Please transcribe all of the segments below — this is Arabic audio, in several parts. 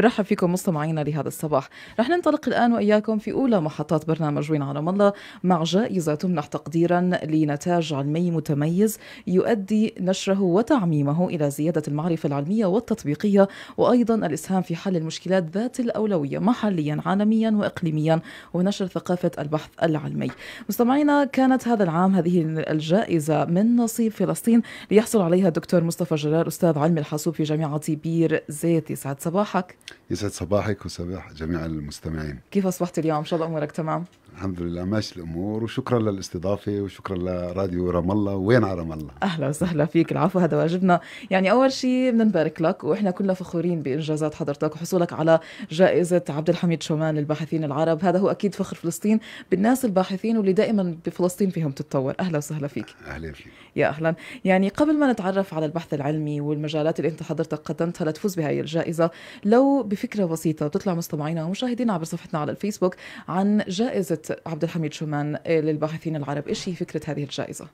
برحب فيكم مستمعينا لهذا الصباح رح ننطلق الآن وإياكم في أولى محطات برنامج وين على الله مع جائزة تمنح تقديرا لنتاج علمي متميز يؤدي نشره وتعميمه إلى زيادة المعرفة العلمية والتطبيقية وأيضا الإسهام في حل المشكلات ذات الأولوية محليا عالميا وإقليميا ونشر ثقافة البحث العلمي مستمعينا كانت هذا العام هذه الجائزة من نصيب فلسطين ليحصل عليها الدكتور مصطفى جلال أستاذ علم الحاسوب في جامعة بير زيت يسعد صباحك يسعد صباحك وصباح جميع المستمعين كيف أصبحت اليوم؟ إن شاء الله أمورك تمام؟ الحمد لله ماشي الامور وشكرا للاستضافه وشكرا لراديو رام الله وين على رام الله اهلا وسهلا فيك العفو هذا واجبنا يعني اول شيء بدنا نبارك لك واحنا كلنا فخورين بانجازات حضرتك وحصولك على جائزه عبد الحميد شومان للباحثين العرب هذا هو اكيد فخر فلسطين بالناس الباحثين واللي دائما بفلسطين فيهم تتطور اهلا وسهلا فيك اهلا فيك يا اهلا يعني قبل ما نتعرف على البحث العلمي والمجالات اللي انت حضرتك قدمتها لتفوز بهاي الجائزه لو بفكره بسيطه بتطلع مستمعينا ومشاهدينا عبر صفحتنا على الفيسبوك عن جائزه عبد الحميد شومان للباحثين العرب ايش هي فكره هذه الجائزه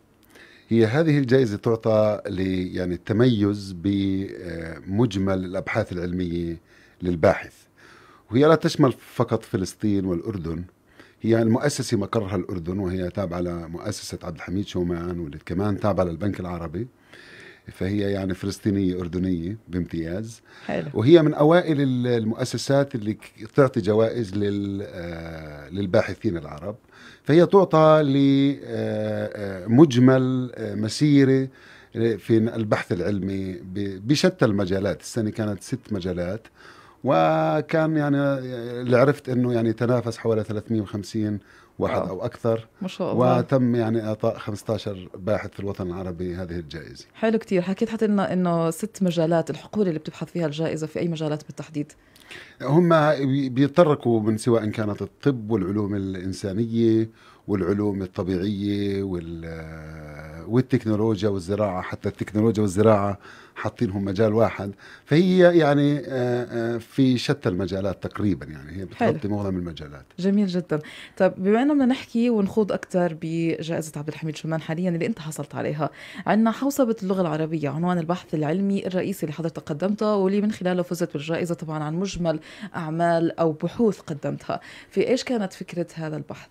هي هذه الجائزة تعطى يعني التميز بمجمل الأبحاث العلمية للباحث وهي لا تشمل فقط فلسطين والأردن هي المؤسسة مقرها الأردن وهي تابعة لمؤسسة عبد الحميد شومان واللي كمان تابعة للبنك العربي فهي يعني فلسطينية أردنية بامتياز حلو. وهي من أوائل المؤسسات اللي تعطي جوائز آه، للباحثين العرب فهي تعطى لمجمل آه، آه، مسيرة في البحث العلمي بشتى المجالات السنة كانت ست مجالات وكان يعني اللي عرفت انه يعني تنافس حوالي 350 واحد آه. أو أكثر ما شاء الله وتم يعني إعطاء 15 باحث في الوطن العربي هذه الجائزة حلو كتير حكيت حتى إنه إنه ست مجالات الحقول اللي بتبحث فيها الجائزة في أي مجالات بالتحديد هم بيتطرقوا من سواء كانت الطب والعلوم الإنسانية والعلوم الطبيعيه والتكنولوجيا والزراعه حتى التكنولوجيا والزراعه حاطينهم مجال واحد فهي يعني آه، آه، في شتى المجالات تقريبا يعني هي بتغطي معظم المجالات جميل جدا طب بما انه بدنا نحكي ونخوض اكثر بجائزه عبد الحميد شمان حاليا اللي انت حصلت عليها عندنا حوصبة اللغه العربيه عنوان البحث العلمي الرئيسي اللي حضرتك قدمته واللي من خلاله فزت بالجائزه طبعا عن مجمل اعمال او بحوث قدمتها في ايش كانت فكره هذا البحث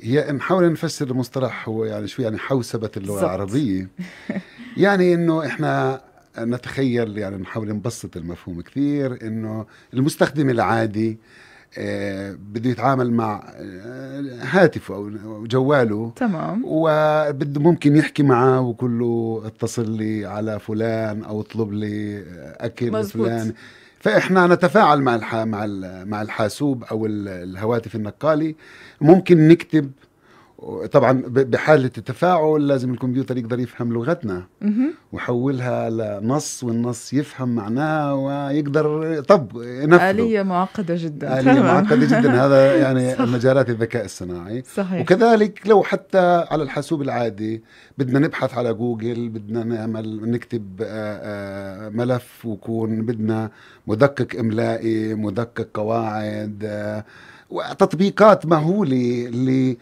هي نحاول نفسر المصطلح هو يعني شو يعني حوسبة اللغة العربية يعني انه احنا نتخيل يعني نحاول نبسط المفهوم كثير انه المستخدم العادي آه، بده يتعامل مع آه، هاتفه او جواله تمام وبده ممكن يحكي معه وكله اتصل لي على فلان او اطلب لي آه، اكل مزبوط. فلان فاحنا نتفاعل مع مع مع الحاسوب او الهواتف النقالي ممكن نكتب طبعا بحاله التفاعل لازم الكمبيوتر يقدر يفهم لغتنا ويحولها لنص والنص يفهم معناها ويقدر طب ينفذه آلية معقدة جدا آلية معقدة جدا هذا يعني صح. مجالات الذكاء الصناعي صحيح. وكذلك لو حتى على الحاسوب العادي بدنا نبحث على جوجل بدنا نعمل نكتب آه، آه، ملف ويكون بدنا مدقق إملائي مدقق قواعد آه، وتطبيقات مهولة اللي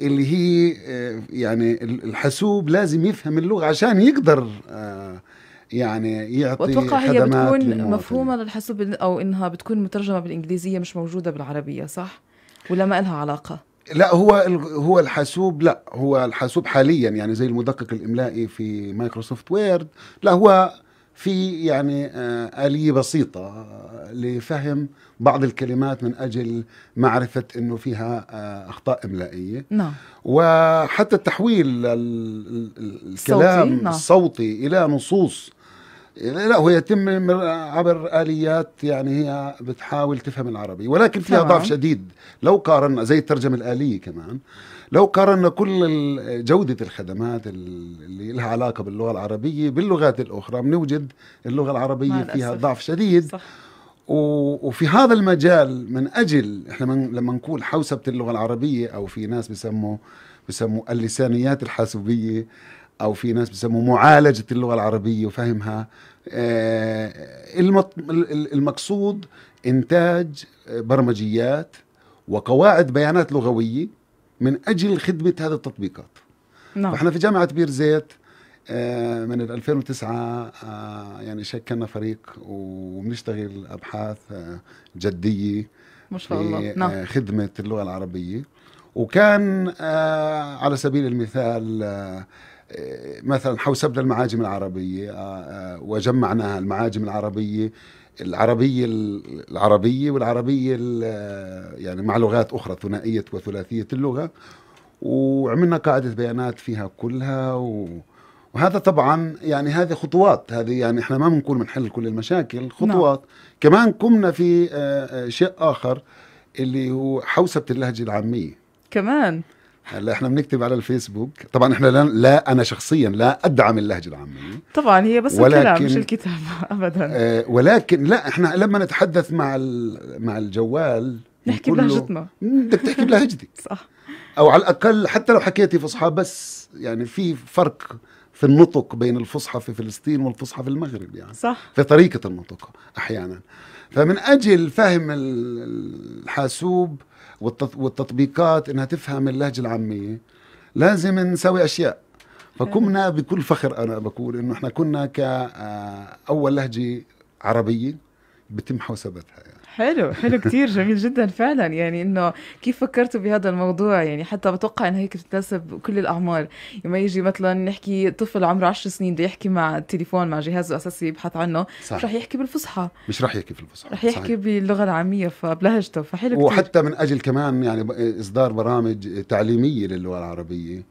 اللي هي آه، يعني الحاسوب لازم يفهم اللغه عشان يقدر آه، يعني يعطي واتوقع هي بتكون مفهومه للحاسوب او انها بتكون مترجمه بالانجليزيه مش موجوده بالعربيه صح ولا ما لها علاقه لا هو هو الحاسوب لا هو الحاسوب حاليا يعني زي المدقق الاملائي في مايكروسوفت وورد لا هو في يعني آه، آلية بسيطة لفهم بعض الكلمات من أجل معرفة أنه فيها آه، أخطاء إملائية نعم. وحتى التحويل الكلام الصوتي, نعم. الصوتي إلى نصوص لا هو يتم عبر اليات يعني هي بتحاول تفهم العربي ولكن فيها ضعف شديد لو قارنا زي الترجمه الاليه كمان لو قارنا كل جوده الخدمات اللي لها علاقه باللغه العربيه باللغات الاخرى بنوجد اللغه العربيه فيها ضعف شديد صح. وفي هذا المجال من اجل احنا من لما نقول حوسبه اللغه العربيه او في ناس بسموا بسموا اللسانيات الحاسوبيه او في ناس بسموه معالجه اللغه العربيه وفهمها آه، المقصود انتاج برمجيات وقواعد بيانات لغويه من اجل خدمه هذه التطبيقات نعم فاحنا في جامعه بير زيت آه، من 2009 آه، يعني شكلنا فريق وبنشتغل ابحاث جديه ما شاء الله نعم. خدمه اللغه العربيه وكان على سبيل المثال مثلا حوسبنا المعاجم العربيه آه، آه، وجمعناها المعاجم العربيه العربيه العربيه والعربيه آه، يعني مع لغات اخرى ثنائيه وثلاثيه اللغه وعملنا قاعده بيانات فيها كلها و وهذا طبعا يعني هذه خطوات هذه يعني احنا ما بنقول بنحل كل المشاكل نعم. خطوات نعم. كمان قمنا في شيء اخر اللي هو حوسبه اللهجه العاميه كمان هلا احنا بنكتب على الفيسبوك طبعا احنا لا, لا انا شخصيا لا ادعم اللهجه العاميه طبعا هي بس ولكن الكلام مش الكتاب ابدا آه ولكن لا احنا لما نتحدث مع مع الجوال نحكي بلهجتنا بدك تحكي بلهجتك صح او على الاقل حتى لو حكيتي فصحى بس يعني في فرق في النطق بين الفصحى في فلسطين والفصحى في المغرب يعني صح في طريقه النطق احيانا فمن أجل فهم الحاسوب والتطبيقات إنها تفهم اللهجة العامية لازم نسوي أشياء فكنا بكل فخر أنا بقول إنه إحنا كنا كأول لهجة عربية بتم حوسبتها يعني. حلو حلو كتير جميل جدا فعلا يعني انه كيف فكرتوا بهذا الموضوع يعني حتى بتوقع انه هيك بتناسب كل الاعمار لما يجي مثلا نحكي طفل عمره 10 سنين بده يحكي مع التليفون مع جهازه الاساسي يبحث عنه صح. مش رح يحكي بالفصحى مش رح يحكي بالفصحى رح يحكي صحيح. باللغه العاميه فبلهجته فحلو كتير وحتى من اجل كمان يعني اصدار برامج تعليميه للغه العربيه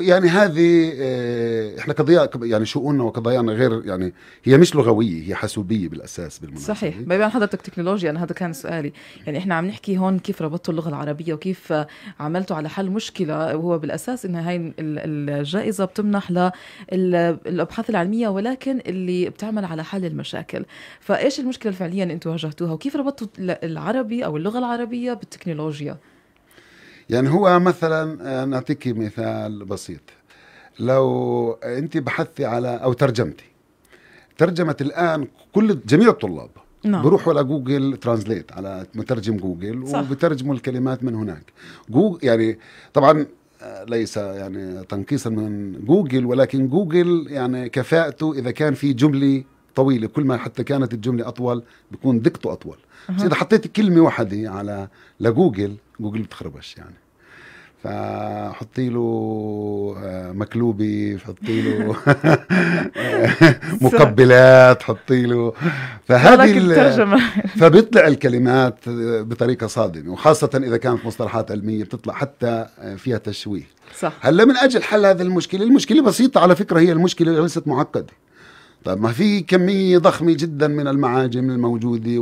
يعني هذه آه، احنا قضايا يعني شؤوننا وقضايانا غير يعني هي مش لغويه هي حاسوبيه بالاساس بالمناسبه صحيح إيه؟ بما ان حضرتك تكنولوجيا انا هذا كان سؤالي يعني احنا عم نحكي هون كيف ربطتوا اللغه العربيه وكيف عملتوا على حل مشكله وهو بالاساس انها هاي الجائزه بتمنح للابحاث العلميه ولكن اللي بتعمل على حل المشاكل فايش المشكله فعليا انتم واجهتوها وكيف ربطتوا العربي او اللغه العربيه بالتكنولوجيا يعني هو مثلا آه، نعطيك مثال بسيط لو انت بحثتي على او ترجمتي ترجمه الان كل جميع الطلاب نعم. بروحوا على جوجل ترانزليت على مترجم جوجل صح. وبترجموا الكلمات من هناك جوجل يعني طبعا آه، ليس يعني تنقيصا من جوجل ولكن جوجل يعني كفاءته اذا كان في جمله طويله كل ما حتى كانت الجمله اطول بيكون دقته اطول أه. بس اذا حطيت كلمه واحده على لجوجل جوجل بتخربش يعني فحطي له آه، مقلوبه حطي له آه، مقبلات حطي له فهذه الترجمه فبيطلع الكلمات بطريقه صادمه وخاصه اذا كانت مصطلحات علميه بتطلع حتى آه، فيها تشويه صح هلا من اجل حل هذه المشكله المشكله بسيطه على فكره هي المشكله ليست معقده طيب ما في كمية ضخمة جدا من المعاجم الموجودة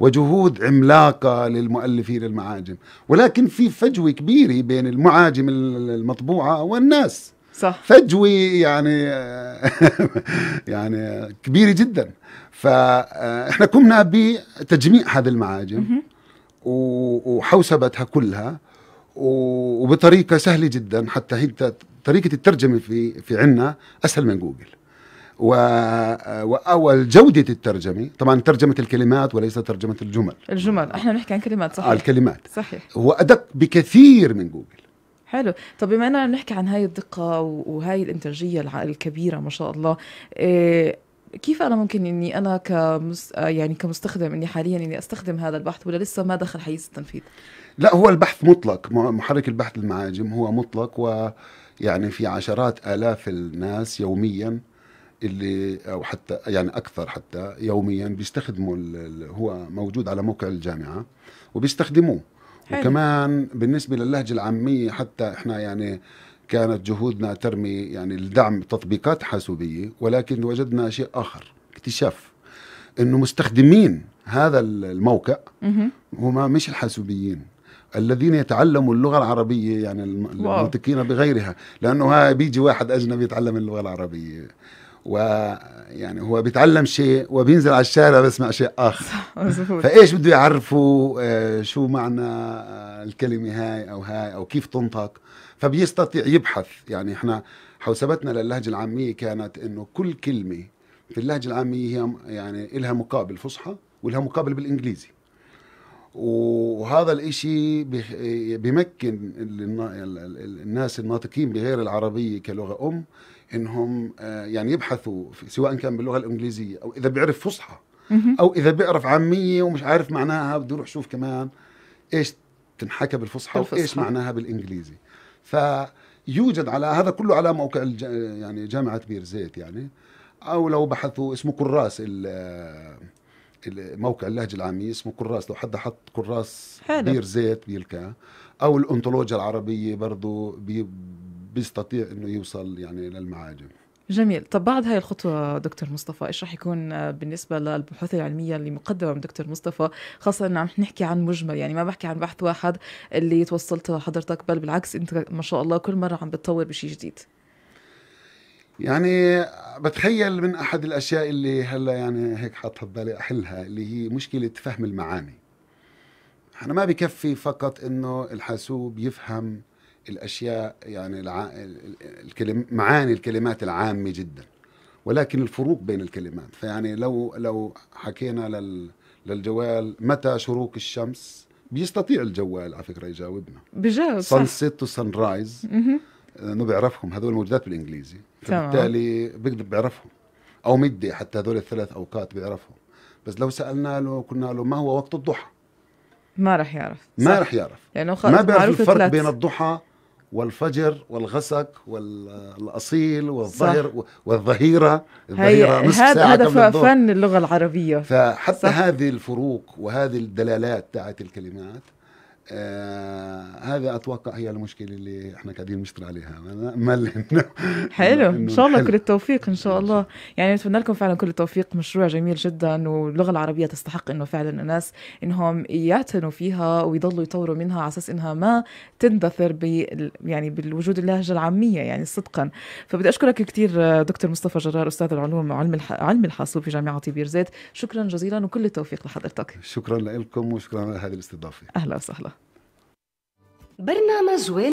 وجهود عملاقة للمؤلفين المعاجم ولكن في فجوة كبيرة بين المعاجم المطبوعة والناس صح فجوة يعني يعني كبيرة جدا فاحنا قمنا بتجميع هذه المعاجم وحوسبتها كلها وبطريقة سهلة جدا حتى هي طريقة الترجمة في في عنا أسهل من جوجل و... واول جوده الترجمه طبعا ترجمه الكلمات وليس ترجمه الجمل الجمل احنا بنحكي عن كلمات صحيح الكلمات صحيح هو ادق بكثير من جوجل حلو طب بما اننا نحكي عن هاي الدقه وهاي الانتاجيه الكبيره ما شاء الله إيه كيف انا ممكن اني انا كمس... يعني كمستخدم اني حاليا اني استخدم هذا البحث ولا لسه ما دخل حيز التنفيذ لا هو البحث مطلق محرك البحث المعاجم هو مطلق ويعني في عشرات الاف الناس يوميا اللي او حتى يعني اكثر حتى يوميا بيستخدموا هو موجود على موقع الجامعه وبيستخدموه حلو. وكمان بالنسبه للهجه العاميه حتى احنا يعني كانت جهودنا ترمي يعني لدعم تطبيقات حاسوبيه ولكن وجدنا شيء اخر اكتشاف انه مستخدمين هذا الموقع هم مش الحاسوبيين الذين يتعلموا اللغه العربيه يعني المنطقين بغيرها لانه ها بيجي واحد اجنبي يتعلم اللغه العربيه ويعني هو بيتعلم شيء وبينزل على الشارع بيسمع شيء اخر فايش بده يعرفوا آه، شو معنى آه، الكلمه هاي او هاي او كيف تنطق فبيستطيع يبحث يعني احنا حوسبتنا للهجه العاميه كانت انه كل كلمه في اللهجه العاميه هي يعني لها مقابل فصحى ولها مقابل بالانجليزي وهذا الإشي بيمكن الناس الناطقين بغير العربية كلغة أم إنهم آه، يعني يبحثوا سواء كان باللغة الإنجليزية أو إذا بيعرف فصحى أو إذا بيعرف عامية ومش عارف معناها بده يروح يشوف كمان إيش تنحكى بالفصحى وإيش معناها بالإنجليزي فيوجد على هذا كله على موقع الج... يعني جامعة بيرزيت يعني أو لو بحثوا اسمه كراس ال موقع اللهجه العاميه اسمه كراس لو حدا حط كراس حلو. بير زيت بيلكا او الانطولوجيا العربيه برضه بي بيستطيع انه يوصل يعني للمعاجم جميل طب بعد هاي الخطوة دكتور مصطفى إيش رح يكون بالنسبة للبحوث العلمية اللي مقدمة من دكتور مصطفى خاصة أنه عم نحكي عن مجمل يعني ما بحكي عن بحث واحد اللي توصلت لحضرتك بل بالعكس أنت ما شاء الله كل مرة عم بتطور بشيء جديد يعني بتخيل من احد الاشياء اللي هلا يعني هيك حاطها ببالي احلها اللي هي مشكله فهم المعاني احنا ما بكفي فقط انه الحاسوب يفهم الاشياء يعني الع... الكلم... معاني الكلمات العامه جدا ولكن الفروق بين الكلمات فيعني لو لو حكينا لل... للجوال متى شروق الشمس بيستطيع الجوال على فكره يجاوبنا بجاوب سان سيت سان رايز انه بيعرفهم هذول موجودات بالانجليزي فبالتالي بيقدر بيعرفهم او مدي حتى هذول الثلاث اوقات بيعرفهم بس لو سالنا له قلنا له ما هو وقت الضحى ما راح يعرف ما راح يعرف لانه يعني خلص ما بيعرف الفرق ثلاث. بين الضحى والفجر والغسق والاصيل والظهر والظهيره الظهيره نصف هذا فن اللغه العربيه فحتى صح. هذه الفروق وهذه الدلالات تاعت الكلمات آه هذا اتوقع هي المشكله اللي احنا قاعدين نشتغل عليها مل حلو ان شاء الله كل التوفيق ان شاء الله يعني نتمنى لكم فعلا كل التوفيق مشروع جميل جدا واللغه العربيه تستحق انه فعلا الناس انهم يعتنوا فيها ويضلوا يطوروا منها على اساس انها ما تندثر ب يعني بالوجود اللهجه العاميه يعني صدقا فبدي اشكرك كثير دكتور مصطفى جرار استاذ العلوم علم علم الحاسوب في جامعه بيرزيت شكرا جزيلا وكل التوفيق لحضرتك شكرا لكم وشكرا على هذه الاستضافه اهلا وسهلا برنامج